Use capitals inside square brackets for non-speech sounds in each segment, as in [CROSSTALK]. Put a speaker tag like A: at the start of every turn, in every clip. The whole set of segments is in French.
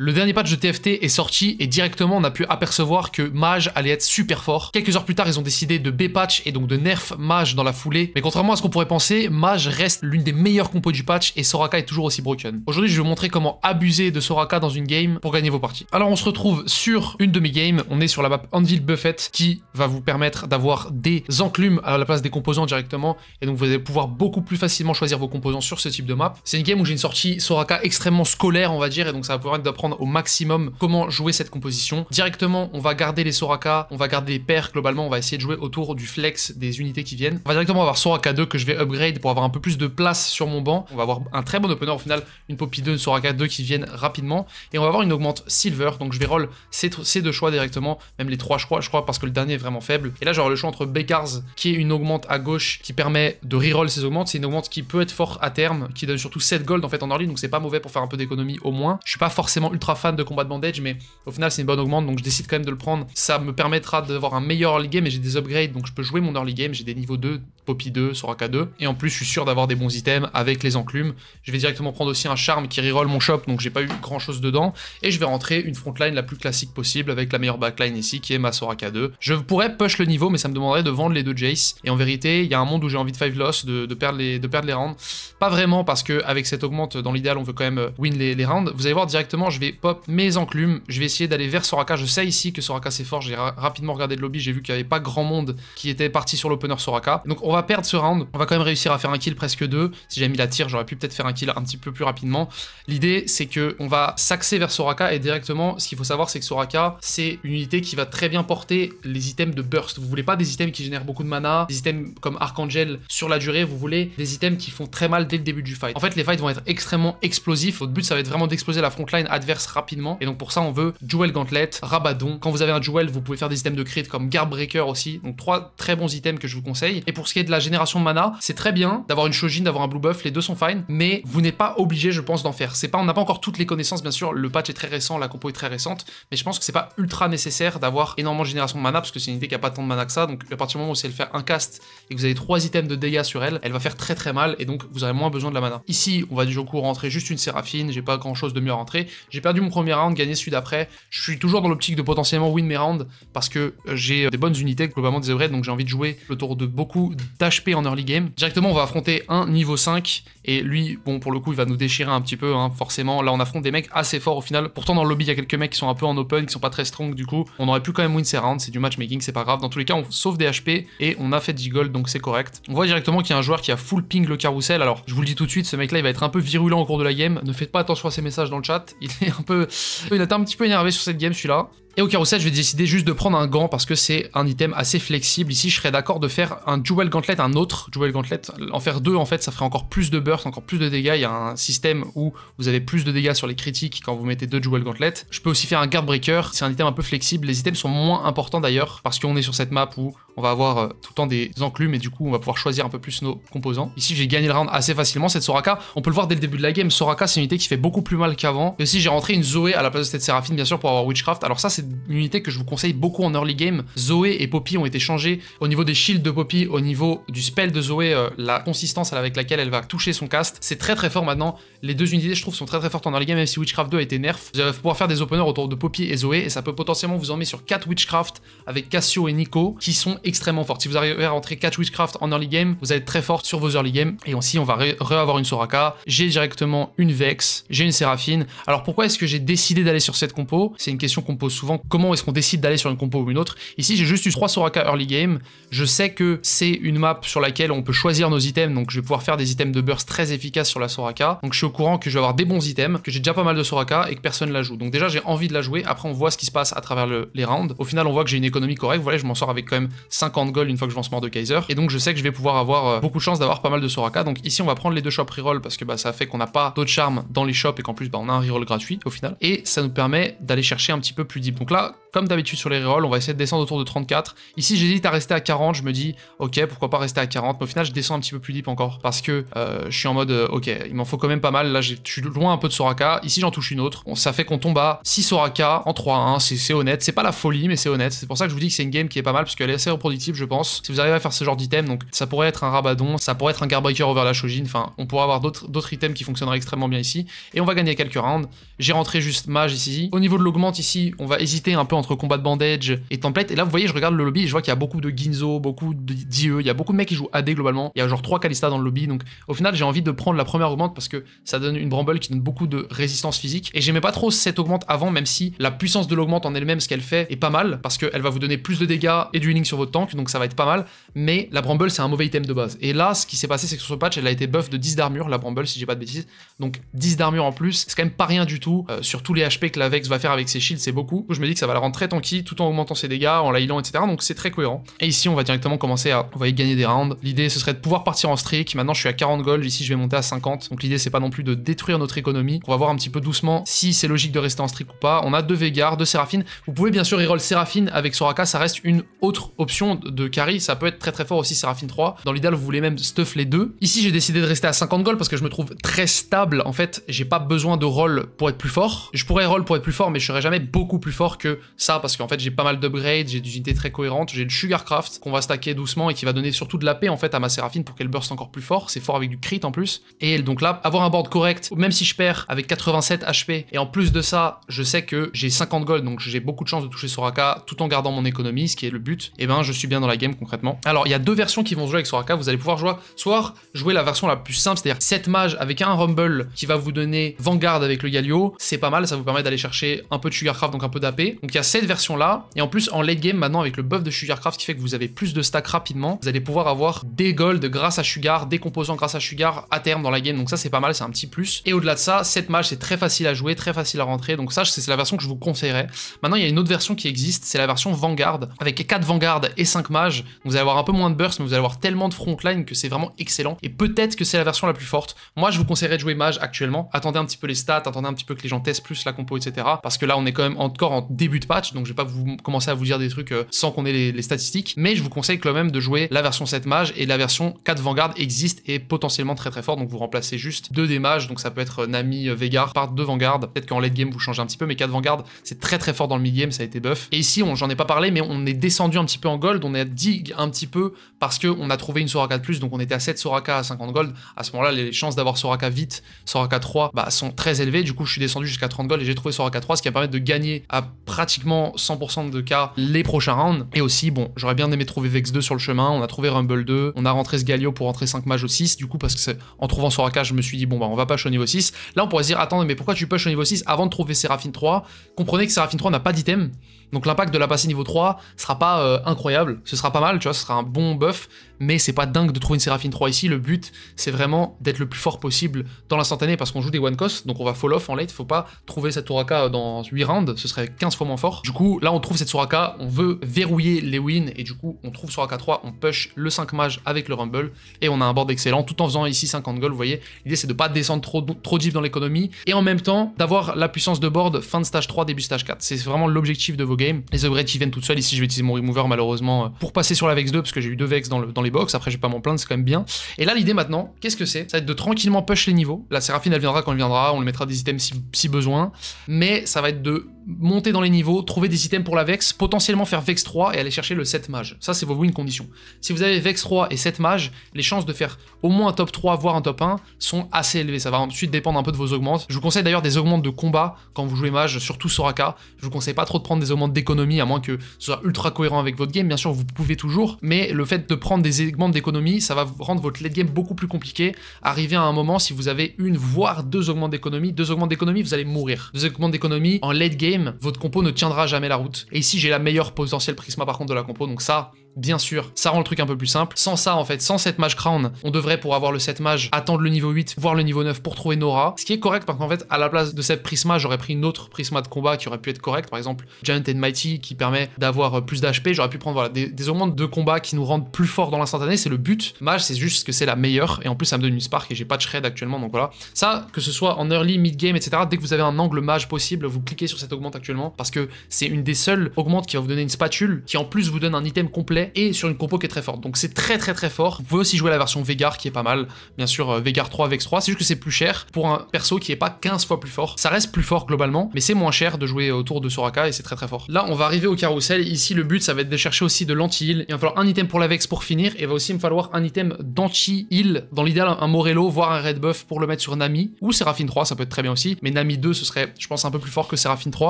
A: Le dernier patch de TFT est sorti et directement on a pu apercevoir que Mage allait être super fort. Quelques heures plus tard, ils ont décidé de B-patch et donc de nerf Mage dans la foulée. Mais contrairement à ce qu'on pourrait penser, Mage reste l'une des meilleures compos du patch et Soraka est toujours aussi broken. Aujourd'hui, je vais vous montrer comment abuser de Soraka dans une game pour gagner vos parties. Alors on se retrouve sur une demi-game, on est sur la map Anvil Buffet qui va vous permettre d'avoir des enclumes à la place des composants directement et donc vous allez pouvoir beaucoup plus facilement choisir vos composants sur ce type de map. C'est une game où j'ai une sortie Soraka extrêmement scolaire on va dire et donc ça va vous permettre d'apprendre au maximum comment jouer cette composition. Directement, on va garder les Soraka, on va garder les paires, globalement, on va essayer de jouer autour du flex des unités qui viennent. On va directement avoir Soraka 2 que je vais upgrade pour avoir un peu plus de place sur mon banc. On va avoir un très bon opener au final, une Poppy 2, une Soraka 2 qui viennent rapidement. Et on va avoir une augmente Silver, donc je vais roll ces, deux choix directement, même les trois choix, je crois, parce que le dernier est vraiment faible. Et là, j'aurai le choix entre Bekars, qui est une augmente à gauche qui permet de reroll ces augmentes. C'est une augmente qui peut être fort à terme, qui donne surtout 7 gold en fait en early, donc c'est pas mauvais pour faire un peu d'économie au moins. Je suis pas forcément ultra fan de combat de bandage, mais au final, c'est une bonne augmente, donc je décide quand même de le prendre. Ça me permettra d'avoir un meilleur early game, et j'ai des upgrades, donc je peux jouer mon early game. J'ai des niveaux 2, Poppy 2, Soraka 2, et en plus, je suis sûr d'avoir des bons items avec les enclumes. Je vais directement prendre aussi un charme qui reroll mon shop, donc j'ai pas eu grand chose dedans, et je vais rentrer une frontline la plus classique possible avec la meilleure backline ici, qui est ma Soraka 2. Je pourrais push le niveau, mais ça me demanderait de vendre les deux Jace, et en vérité, il y a un monde où j'ai envie de 5 loss, de, perdre les, de perdre les rounds. Pas vraiment, parce que avec cette augmente, dans l'idéal, on veut quand même euh, win les, les rounds. Vous allez voir directement, je vais pop, mes enclumes. Je vais essayer d'aller vers Soraka. Je sais ici que Soraka c'est fort. J'ai rapidement regardé le lobby. J'ai vu qu'il n'y avait pas grand monde qui était parti sur l'opener Soraka. Donc on va perdre ce round. On va quand même réussir à faire un kill presque deux. Si j'avais mis la tire, j'aurais pu peut-être faire un kill un petit peu plus rapidement. L'idée, c'est que on va s'axer vers Soraka et directement, ce qu'il faut savoir, c'est que Soraka, c'est une unité qui va très bien porter les items de burst. Vous voulez pas des items qui génèrent beaucoup de mana, des items comme Archangel sur la durée, vous voulez des items qui font très mal dès le début du fight. En fait, les fights vont être extrêmement explosifs. Votre but, ça va être vraiment d'exploser la frontline adverse rapidement. Et donc pour ça, on veut Jewel Gantlet, Rabadon. Quand vous avez un Jewel, vous pouvez faire des items de crit comme Guard Breaker aussi. Donc trois très bons items que je vous conseille. Et pour ce qui est de la génération de mana, c'est très bien d'avoir une Shojin, d'avoir un Blue Buff, les deux sont fine, mais vous n'êtes pas obligé, je pense, d'en faire. C'est pas, on n'a pas encore toutes les connaissances, bien sûr. Le patch est très récent, la compo est très récente, mais je pense que c'est pas ultra nécessaire d'avoir énormément de génération de mana parce que c'est une idée qui a pas tant de mana que ça. Donc à partir du moment où c'est le faire un cast et que vous avez trois items de dégâts sur elle, elle va faire très très mal et donc vous aurez moins besoin de la mana. Ici, on va du coup rentrer juste une Séraphine, j'ai pas grand chose de mieux à rentrer, j'ai perdu mon premier round, gagné celui d'après. Je suis toujours dans l'optique de potentiellement win mes rounds parce que euh, j'ai euh, des bonnes unités, globalement des upgrades, donc j'ai envie de jouer le tour de beaucoup d'HP en early game. Directement, on va affronter un niveau 5 et lui, bon, pour le coup, il va nous déchirer un petit peu, hein, forcément. Là, on affronte des mecs assez forts au final. Pourtant, dans le lobby, il y a quelques mecs qui sont un peu en open, qui sont pas très strong, du coup, on aurait pu quand même win ces rounds. C'est du matchmaking, c'est pas grave. Dans tous les cas, on sauve des HP et on a fait 10 gold, donc c'est correct. On voit directement qu'il y a un joueur qui a full ping le carousel. Alors, je vous le dis tout de suite, ce mec-là, il va être un peu virulent au cours de la game. Ne faites pas attention à ses messages dans le chat. Il un peu... Il a un petit peu énervé sur cette game, celui-là. Et au carrousel, je vais décider juste de prendre un gant parce que c'est un item assez flexible. Ici, je serais d'accord de faire un Jewel Gauntlet, un autre Jewel Gauntlet. En faire deux, en fait, ça ferait encore plus de burst, encore plus de dégâts. Il y a un système où vous avez plus de dégâts sur les critiques quand vous mettez deux Jewel Gauntlet. Je peux aussi faire un Guard Breaker. C'est un item un peu flexible. Les items sont moins importants d'ailleurs parce qu'on est sur cette map où on va avoir euh, tout le temps des enclumes et du coup, on va pouvoir choisir un peu plus nos composants. Ici, j'ai gagné le round assez facilement. Cette Soraka, on peut le voir dès le début de la game. Soraka, c'est une unité qui fait beaucoup plus mal qu'avant. Et aussi, j'ai rentré une Zoé à la place de cette Séraphine, bien sûr, pour avoir Witchcraft. Alors ça, c'est unité que je vous conseille beaucoup en early game. Zoé et Poppy ont été changées au niveau des shields de Poppy, au niveau du spell de Zoé, euh, la consistance avec laquelle elle va toucher son cast. C'est très très fort maintenant. Les deux unités, je trouve, sont très très fortes en early game, même si Witchcraft 2 a été nerf. Vous allez pouvoir faire des openers autour de Poppy et Zoé, et ça peut potentiellement vous emmener sur 4 Witchcraft avec Cassio et Nico, qui sont extrêmement fortes. Si vous arrivez à rentrer 4 Witchcraft en early game, vous allez être très fort sur vos early game. Et aussi, on va re-avoir une Soraka. J'ai directement une Vex, j'ai une Séraphine. Alors pourquoi est-ce que j'ai décidé d'aller sur cette compo C'est une question qu'on pose souvent comment est-ce qu'on décide d'aller sur une compo ou une autre. Ici, j'ai juste eu 3 Soraka early game. Je sais que c'est une map sur laquelle on peut choisir nos items, donc je vais pouvoir faire des items de burst très efficaces sur la Soraka. Donc je suis au courant que je vais avoir des bons items, que j'ai déjà pas mal de Soraka et que personne la joue. Donc déjà, j'ai envie de la jouer. Après, on voit ce qui se passe à travers les rounds. Au final, on voit que j'ai une économie correcte. Voilà, je m'en sors avec quand même 50 gold une fois que je lance mort de Kaiser. Et donc, je sais que je vais pouvoir avoir euh, beaucoup de chance d'avoir pas mal de Soraka. Donc ici, on va prendre les deux shops reroll parce que bah, ça fait qu'on n'a pas d'autres charmes dans les shops et qu'en plus, bah, on a un reroll gratuit au final. Et ça nous permet d'aller chercher un petit peu plus deep donc là, comme d'habitude sur les rerolls, on va essayer de descendre autour de 34. Ici, j'hésite à rester à 40, je me dis, ok, pourquoi pas rester à 40, mais au final, je descends un petit peu plus deep encore, parce que euh, je suis en mode, euh, ok, il m'en faut quand même pas mal, là, je suis loin un peu de Soraka, ici, j'en touche une autre, ça fait qu'on tombe à 6 Soraka en 3-1, c'est honnête, c'est pas la folie, mais c'est honnête, c'est pour ça que je vous dis que c'est une game qui est pas mal, parce qu'elle est assez reproductible, je pense, si vous arrivez à faire ce genre d'item, donc ça pourrait être un Rabadon, ça pourrait être un Garbreaker over la Shogin. enfin, on pourrait avoir d'autres items qui fonctionneraient extrêmement bien ici, et on va gagner quelques rounds, j'ai rentré juste Mage ici, au niveau de l'augment, ici, on va hésité un peu entre combat de bandage et template. Et là, vous voyez, je regarde le lobby et je vois qu'il y a beaucoup de Ginzo, beaucoup de dieu il y a beaucoup de mecs qui jouent AD globalement. Il y a genre trois Kalista dans le lobby. Donc au final, j'ai envie de prendre la première augmente parce que ça donne une Bramble qui donne beaucoup de résistance physique. Et j'aimais pas trop cette augmente avant, même si la puissance de l'augmente en elle-même, ce qu'elle fait, est pas mal parce qu'elle va vous donner plus de dégâts et du healing sur votre tank. Donc ça va être pas mal. Mais la Bramble, c'est un mauvais item de base. Et là, ce qui s'est passé, c'est que sur ce patch, elle a été buff de 10 d'armure, la Bramble, si j'ai pas de bêtises. Donc 10 d'armure en plus, c'est quand même pas rien du tout. Euh, sur tous les HP que la Vex va faire avec ses shields, c'est beaucoup je me dis que ça va la rendre très tanky tout en augmentant ses dégâts, en la healant, etc. Donc c'est très cohérent. Et ici, on va directement commencer à on va y gagner des rounds. L'idée, ce serait de pouvoir partir en streak. Maintenant, je suis à 40 gold. Ici, je vais monter à 50. Donc l'idée, c'est pas non plus de détruire notre économie. On va voir un petit peu doucement si c'est logique de rester en streak ou pas. On a deux Veigar, deux Séraphine. Vous pouvez bien sûr reroll Séraphine avec Soraka. Ça reste une autre option de carry. Ça peut être très très fort aussi Séraphine 3. Dans l'idéal, vous voulez même stuff les deux. Ici, j'ai décidé de rester à 50 gold parce que je me trouve très stable. En fait, j'ai pas besoin de roll pour être plus fort. Je pourrais roll pour être plus fort, mais je serais jamais beaucoup plus fort que ça, parce qu'en fait j'ai pas mal d'upgrades, j'ai des unités très cohérentes, j'ai le Sugarcraft qu'on va stacker doucement et qui va donner surtout de la paix en fait à ma Séraphine pour qu'elle burst encore plus fort, c'est fort avec du crit en plus. Et donc là, avoir un board correct, même si je perds avec 87 HP, et en plus de ça, je sais que j'ai 50 gold, donc j'ai beaucoup de chance de toucher Soraka tout en gardant mon économie, ce qui est le but, et eh ben je suis bien dans la game concrètement. Alors il y a deux versions qui vont jouer avec Soraka, vous allez pouvoir jouer, soit jouer la version la plus simple, c'est-à-dire 7 mages avec un Rumble qui va vous donner Vanguard avec le Galio, c'est pas mal, ça vous permet d'aller chercher un peu de Sugarcraft, donc un peu d'AP, donc il y a cette version là. Et en plus en late game maintenant avec le buff de Sugarcraft qui fait que vous avez plus de stacks rapidement, vous allez pouvoir avoir des gold grâce à Sugar, des composants grâce à Sugar à terme dans la game. Donc ça c'est pas mal, c'est un petit plus. Et au-delà de ça, cette mage c'est très facile à jouer, très facile à rentrer. Donc ça c'est la version que je vous conseillerais. Maintenant il y a une autre version qui existe, c'est la version Vanguard avec 4 Vanguard et 5 mages. Vous allez avoir un peu moins de burst mais vous allez avoir tellement de frontline que c'est vraiment excellent. Et peut-être que c'est la version la plus forte. Moi je vous conseillerais de jouer mage actuellement. Attendez un petit peu les stats, attendez un petit peu que les gens testent plus la compo etc. Parce que là on est quand même encore en début de patch, donc je vais pas vous commencer à vous dire des trucs euh, sans qu'on ait les, statistiques, mais je vous conseille quand même de jouer la version 7 mage et la version 4 Vanguard existe et potentiellement très très fort, donc vous remplacez juste deux des mages, donc ça peut être euh, Nami, euh, Vegar par deux Vanguard, peut-être qu'en late game vous changez un petit peu, mais 4 Vanguard c'est très très fort dans le mid game, ça a été buff. Et ici, on j'en ai pas parlé, mais on est descendu un petit peu en gold, on est à dig un petit peu parce qu'on a trouvé une Soraka de plus, donc on était à 7 Soraka à 50 gold, à ce moment-là les chances d'avoir Soraka vite, Soraka 3 bah, sont très élevées, du coup je suis descendu jusqu'à 30 gold et j'ai trouvé Soraka 3, ce qui va permis de gagner à pratiquement 100% de cas les prochains rounds. Et aussi, bon, j'aurais bien aimé trouver Vex 2 sur le chemin, on a trouvé Rumble 2, on a rentré ce galio pour rentrer 5 mages au 6, du coup, parce que en trouvant Soraka, je me suis dit, bon, bah, on va push au niveau 6. Là, on pourrait se dire, attendez, mais pourquoi tu push au niveau 6 avant de trouver seraphine 3 Comprenez que seraphine 3 n'a pas d'item, donc l'impact de la passer niveau 3 sera pas euh, incroyable, ce sera pas mal, tu vois, ce sera un bon buff, mais c'est pas dingue de trouver une seraphine 3 ici, le but, c'est vraiment d'être le plus fort possible dans l'instantané, parce qu'on joue des one cost, donc on va fall off en late, faut pas trouver cette Soraka euh, dans 8 rounds, ce serait 15 fois moins fort. Du coup, là, on trouve cette Soraka, on veut verrouiller les wins, et du coup, on trouve Soraka 3, on push le 5 mage avec le Rumble, et on a un board excellent, tout en faisant ici 50 gold, vous voyez. L'idée, c'est de pas descendre trop, trop deep dans l'économie, et en même temps, d'avoir la puissance de board fin de stage 3, début stage 4. C'est vraiment l'objectif de vos games. Les upgrades qui viennent tout seuls. ici, je vais utiliser mon remover, malheureusement, euh, pour passer sur la Vex 2, parce que j'ai eu deux Vex dans, dans les box, après, je vais pas m'en plaindre, c'est quand même bien. Et là, l'idée maintenant, qu'est-ce que c'est Ça va être de tranquillement push les niveaux. La Seraphine, elle viendra quand elle viendra, on lui mettra des items si, si besoin, mais ça va être de monter dans les niveaux, trouver des items pour la Vex, potentiellement faire Vex 3 et aller chercher le 7 mage. Ça, c'est vos win conditions. Si vous avez Vex 3 et 7 mage, les chances de faire au moins un top 3, voire un top 1, sont assez élevées. Ça va ensuite dépendre un peu de vos augmentes. Je vous conseille d'ailleurs des augmentes de combat quand vous jouez mage, surtout Soraka. Je vous conseille pas trop de prendre des augmentes d'économie, à moins que ce soit ultra cohérent avec votre game. Bien sûr, vous pouvez toujours, mais le fait de prendre des augmentes d'économie, ça va rendre votre late game beaucoup plus compliqué. arriver à un moment, si vous avez une, voire deux augmentes d'économie, deux augmentes d'économie, vous allez mourir. Deux augmentes d'économie en late game, votre compo ne tiendra jamais la route. Et ici, j'ai la meilleure potentielle Prisma par contre de la compo, donc ça, bien sûr, ça rend le truc un peu plus simple. Sans ça, en fait, sans cette mage crown, on devrait, pour avoir le 7 mage, attendre le niveau 8, voire le niveau 9 pour trouver Nora. Ce qui est correct parce qu'en fait, à la place de cette prisma, j'aurais pris une autre prisma de combat qui aurait pu être correct, Par exemple, Giant and Mighty qui permet d'avoir euh, plus d'HP. J'aurais pu prendre des, augmentes de combat qui nous rendent plus forts dans l'instantané. C'est le but. Mage, c'est juste que c'est la meilleure. Et en plus, ça me donne une spark et j'ai pas de shred actuellement. Donc voilà. Ça, que ce soit en early, mid game, etc. Dès que vous avez un angle mage possible, vous cliquez sur cet augmentation actuellement parce que c'est une des seules augmentes qui va vous donner une spatule qui en plus vous donne un item complet et sur une compo qui est très forte. Donc c'est très très très fort. Vous pouvez aussi jouer la version Vegar qui est pas mal. Bien sûr euh, Vegar 3 Vex 3, c'est juste que c'est plus cher pour un perso qui est pas 15 fois plus fort. Ça reste plus fort globalement, mais c'est moins cher de jouer autour de Soraka et c'est très très fort. Là, on va arriver au carousel Ici, le but ça va être de chercher aussi de l'anti-heal. Il va falloir un item pour la Vex pour finir et va aussi me falloir un item d'anti-heal. Dans l'idéal, un Morello, voire un Red Buff pour le mettre sur Nami ou Serafine 3, ça peut être très bien aussi. Mais Nami 2, ce serait, je pense, un peu plus fort que Serafine 3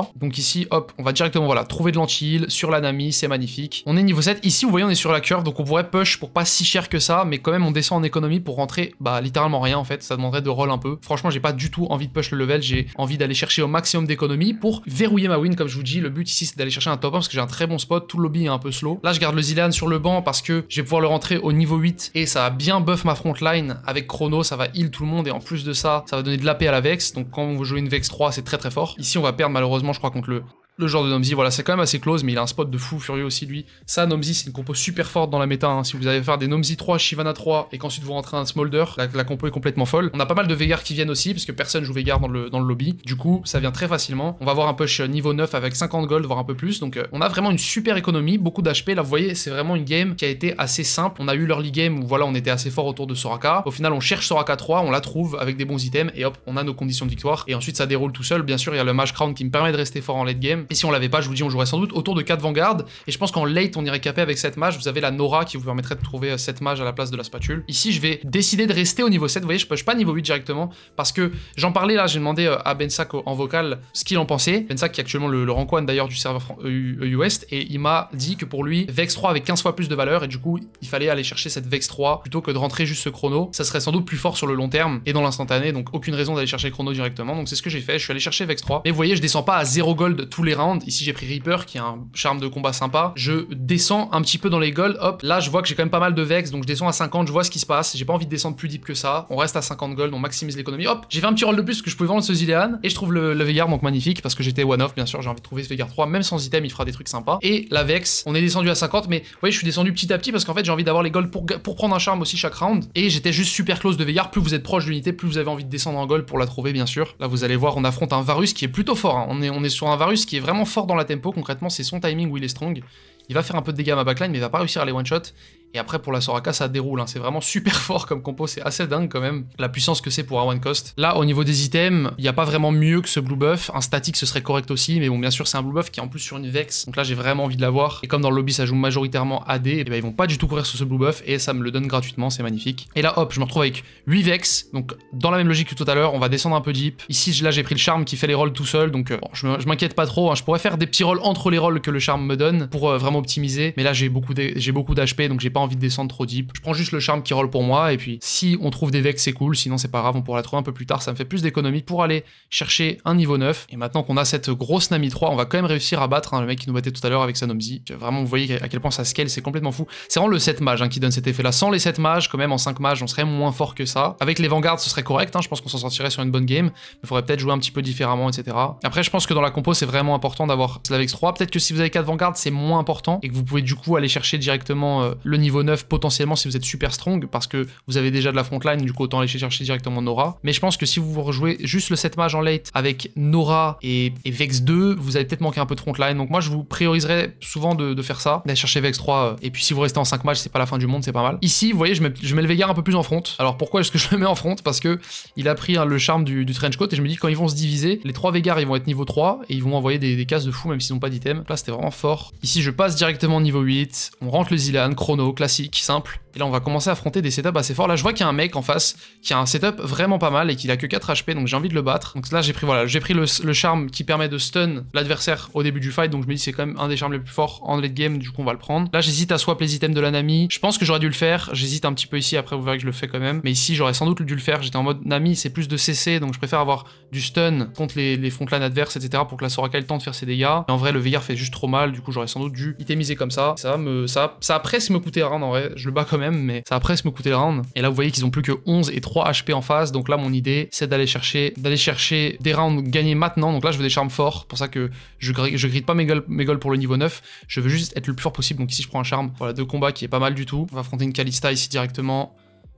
A: donc ici, hop, on va directement, voilà, trouver de l'anti-heal sur la c'est magnifique. On est niveau 7. Ici, vous voyez, on est sur la curve, donc on pourrait push pour pas si cher que ça, mais quand même, on descend en économie pour rentrer, bah, littéralement rien, en fait. Ça demanderait de roll un peu. Franchement, j'ai pas du tout envie de push le level, j'ai envie d'aller chercher au maximum d'économie pour verrouiller ma win, comme je vous dis. Le but ici, c'est d'aller chercher un top 1 parce que j'ai un très bon spot, tout le lobby est un peu slow. Là, je garde le Zilan sur le banc parce que je vais pouvoir le rentrer au niveau 8 et ça va bien buff ma frontline avec chrono, ça va heal tout le monde et en plus de ça, ça va donner de la paix à la Vex. Donc quand vous jouez une Vex 3, c'est très très fort. Ici, on va perdre malheureusement je crois, contre le, le genre de Nomzi, voilà, c'est quand même assez close, mais il a un spot de fou furieux aussi, lui. Ça, Nomzi, c'est une compo super forte dans la méta. Hein. Si vous allez faire des Nomzi 3, Shivana 3, et qu'ensuite vous rentrez un Smolder, la, compo est complètement folle. On a pas mal de Vegar qui viennent aussi, parce que personne joue Vegar dans le, dans le lobby. Du coup, ça vient très facilement. On va avoir un push euh, niveau 9 avec 50 gold, voire un peu plus. Donc, euh, on a vraiment une super économie, beaucoup d'HP. Là, vous voyez, c'est vraiment une game qui a été assez simple. On a eu l'early game où, voilà, on était assez fort autour de Soraka. Au final, on cherche Soraka 3, on la trouve avec des bons items, et hop, on a nos conditions de victoire. Et ensuite, ça déroule tout seul. Bien sûr, il y a le match Crown qui me permet de rester fort en late game et si on l'avait pas, je vous dis, on jouerait sans doute autour de 4 Vanguard. Et je pense qu'en late, on irait caper avec cette mage. Vous avez la Nora qui vous permettrait de trouver euh, cette mage à la place de la spatule. Ici, je vais décider de rester au niveau 7. Vous voyez, je push pas niveau 8 directement parce que j'en parlais là. J'ai demandé euh, à Bensak en vocal ce qu'il en pensait. Bensak qui est actuellement le, rank one d'ailleurs du serveur EU West. E et il m'a dit que pour lui, Vex 3 avait 15 fois plus de valeur. Et du coup, il fallait aller chercher cette Vex 3 plutôt que de rentrer juste ce chrono. Ça serait sans doute plus fort sur le long terme et dans l'instantané. Donc, aucune raison d'aller chercher le chrono directement. Donc, c'est ce que j'ai fait. Je suis allé chercher Vex 3. Mais vous voyez, je descends pas à 0 gold tous les Ici, j'ai pris Reaper, qui est un charme de combat sympa. Je descends un petit peu dans les gold Hop, là, je vois que j'ai quand même pas mal de Vex, donc je descends à 50, je vois ce qui se passe. J'ai pas envie de descendre plus deep que ça. On reste à 50 gold, on maximise l'économie. Hop, j'ai fait un petit roll de plus que je pouvais vendre ce Zilean. Et je trouve le, le donc magnifique parce que j'étais one-off, bien sûr. J'ai envie de trouver ce vegar 3, même sans item, il fera des trucs sympas. Et la Vex, on est descendu à 50, mais voyez je suis descendu petit à petit parce qu'en fait, j'ai envie d'avoir les golds pour, pour prendre un charme aussi chaque round. Et j'étais juste super close de Veigar. Plus vous êtes proche de l'unité, plus vous avez envie de descendre en gold pour la trouver, bien sûr. Là, vous allez voir, on affronte un Varus qui est plutôt fort. Hein. On, est, on est sur un Varus qui est vraiment fort dans la tempo. Concrètement, c'est son timing où il est strong. Il va faire un peu de dégâts à ma backline, mais il va pas réussir à les one-shot. Et après, pour la Soraka, ça déroule. Hein. C'est vraiment super [LAUGHS] fort comme compo. C'est assez dingue quand même, la puissance que c'est pour un one cost. Là, au niveau des items, il n'y a pas vraiment mieux que ce blue buff. Un statique, ce serait correct aussi. Mais bon, bien sûr, c'est un blue buff qui est en plus sur une Vex. Donc là, j'ai vraiment envie de l'avoir. Et comme dans le lobby, ça joue majoritairement AD, et eh bien, ils vont pas du tout courir sur ce blue buff. Et ça me le donne gratuitement. C'est magnifique. Et là, hop, je me retrouve avec 8 Vex. Donc, dans la même logique que tout à l'heure, on va descendre un peu deep. Ici, là, j'ai pris le charme qui fait les rolls tout seul. Donc, euh, je m'inquiète pas trop. Hein. Je pourrais faire des petits rolls entre les rolls que le charme me donne pour euh, vraiment optimiser. Mais là, j'ai beaucoup d'HP, donc j'ai envie de descendre trop deep. Je prends juste le charme qui roll pour moi, et puis si on trouve des decks, c'est cool, sinon c'est pas grave, on pourra la trouver un peu plus tard, ça me fait plus d'économie pour aller chercher un niveau 9. Et maintenant qu'on a cette grosse Nami 3, on va quand même réussir à battre hein, le mec qui nous battait tout à l'heure avec sa Sanomzi. Vraiment, vous voyez à quel point ça scale, c'est complètement fou. C'est vraiment le 7 mage hein, qui donne cet effet-là. Sans les 7 mages, quand même, en 5 mages, on serait moins fort que ça. Avec les vanguards, ce serait correct, hein. je pense qu'on s'en sortirait sur une bonne game, Il faudrait peut-être jouer un petit peu différemment, etc. Après, je pense que dans la compo, c'est vraiment important d'avoir Slavex 3. Peut-être que si vous avez 4 vanguards, c'est moins important et que vous pouvez du coup aller chercher directement euh, le niveau niveau 9 potentiellement si vous êtes super strong parce que vous avez déjà de la frontline, du coup autant aller chercher directement Nora. Mais je pense que si vous vous rejouez juste le 7 mage en late avec Nora et, Vex 2, vous allez peut-être manquer un peu de frontline. Donc moi je vous prioriserais souvent de, faire ça, d'aller chercher Vex 3 euh, et puis si vous restez en 5 matchs, c'est pas la fin du monde, c'est pas mal. Ici, vous voyez, je mets, le Vegar un peu plus en front. Alors pourquoi est-ce que je le mets en front Parce que il a pris hein, le charme du, trench coat et je me dis quand ils vont se diviser, les 3 Veigar ils vont être niveau 3 et ils vont envoyer des, cases de fou même s'ils n'ont pas d'item. Là c'était vraiment fort. Ici je passe directement niveau 8, on rentre le Zilan, Chrono, classique, simple là, on va commencer à affronter des setups assez forts. Là, je vois qu'il y a un mec en face qui a un setup vraiment pas mal et qu'il a que 4 HP, donc j'ai envie de le battre. Donc là, j'ai pris, voilà, j'ai pris le, charme qui permet de stun l'adversaire au début du fight, donc je me dis c'est quand même un des charmes les plus forts en late game, du coup on va le prendre. Là, j'hésite à swap les items de la Nami. Je pense que j'aurais dû le faire. J'hésite un petit peu ici, après vous verrez que je le fais quand même. Mais ici, j'aurais sans doute dû le faire. J'étais en mode Nami, c'est plus de CC, donc je préfère avoir du stun contre les, les frontlines adverses, etc. pour que la Soraka ait le temps de faire ses dégâts. en vrai, le Veillard fait juste trop mal, du coup j'aurais sans doute dû itemiser comme ça. Ça me, ça, me rien en vrai. Je le bats quand même mais ça va presque me coûter le round. Et là, vous voyez qu'ils ont plus que 11 et 3 HP en face. Donc là, mon idée, c'est d'aller chercher, d'aller chercher des rounds gagnés maintenant. Donc là, je veux des charmes forts. Pour ça que je, je grille pas mes goals, pour le niveau 9. Je veux juste être le plus fort possible. Donc ici, je prends un charme. Voilà, de combat qui est pas mal du tout. On va affronter une Kalista ici directement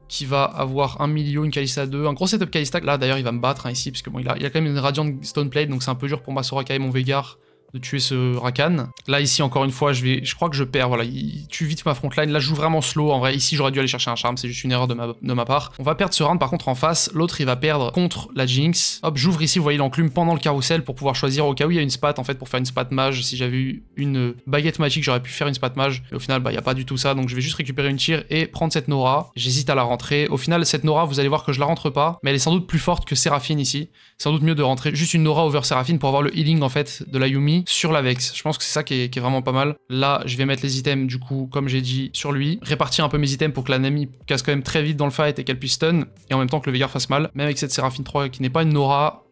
A: qui va avoir un million une Kalista 2, un gros setup Kalista. Là d'ailleurs il va me battre hein, ici, parce que bon il a, a quand même une Radiant Stone Plate, donc c'est un peu dur pour ma Soraka et mon Vegar de tuer ce Rakan. Là, ici, encore une fois, je, vais, je crois que je perds. Voilà, il tue vite ma frontline. Là, je joue vraiment slow. En vrai, ici, j'aurais dû aller chercher un charme. C'est juste une erreur de ma, de ma part. On va perdre ce round. Par contre, en face, l'autre, il va perdre contre la Jinx. Hop, j'ouvre ici. Vous voyez l'enclume pendant le carrousel pour pouvoir choisir au cas où il y a une spat. En fait, pour faire une spat mage, si j'avais eu une baguette magique, j'aurais pu faire une spat mage. Et au final, bah, il n'y a pas du tout ça. Donc, je vais juste récupérer une tir et prendre cette Nora. J'hésite à la rentrer. Au final, cette Nora, vous allez voir que je la rentre pas. Mais elle est sans doute plus forte que Séraphine ici. Sans doute mieux de rentrer juste une Nora over Séraphine pour avoir le healing, en fait, de la Yumi sur l'Avex. Je pense que c'est ça qui est, vraiment pas mal. Là, je vais mettre les items, du coup, comme j'ai dit, sur lui, répartir un peu mes items pour que la Nami casse quand même très vite dans le fight et qu'elle puisse stun, et en même temps que le Veigar fasse mal. Même avec cette Seraphine 3 qui n'est pas une Nora,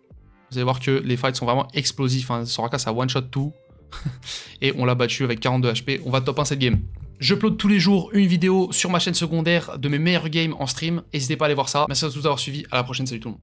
A: vous allez voir que les fights sont vraiment explosifs. Hein. Soraka, à one-shot tout. [LAUGHS] et on l'a battu avec 42 HP. On va top 1 cette game. Je tous les jours une vidéo sur ma chaîne secondaire de mes meilleurs games en stream. N'hésitez pas à aller voir ça. Merci à tous d'avoir suivi. À la prochaine. Salut tout le monde.